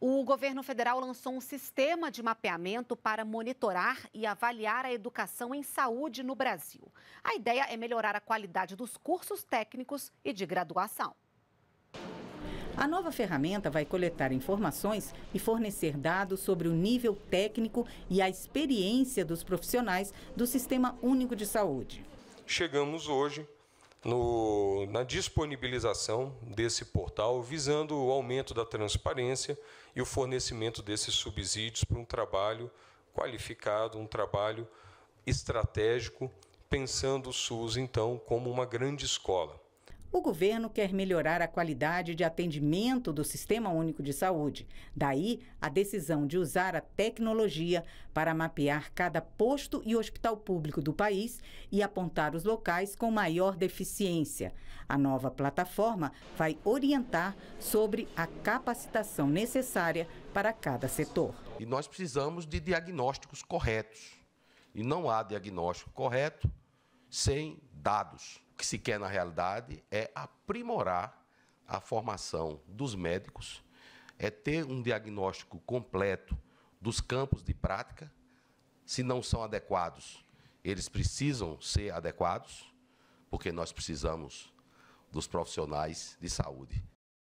O governo federal lançou um sistema de mapeamento para monitorar e avaliar a educação em saúde no Brasil. A ideia é melhorar a qualidade dos cursos técnicos e de graduação. A nova ferramenta vai coletar informações e fornecer dados sobre o nível técnico e a experiência dos profissionais do Sistema Único de Saúde. Chegamos hoje no, na disponibilização desse portal, visando o aumento da transparência e o fornecimento desses subsídios para um trabalho qualificado, um trabalho estratégico, pensando o SUS, então, como uma grande escola. O governo quer melhorar a qualidade de atendimento do Sistema Único de Saúde. Daí, a decisão de usar a tecnologia para mapear cada posto e hospital público do país e apontar os locais com maior deficiência. A nova plataforma vai orientar sobre a capacitação necessária para cada setor. E nós precisamos de diagnósticos corretos. E não há diagnóstico correto sem dados que se quer, na realidade, é aprimorar a formação dos médicos, é ter um diagnóstico completo dos campos de prática. Se não são adequados, eles precisam ser adequados, porque nós precisamos dos profissionais de saúde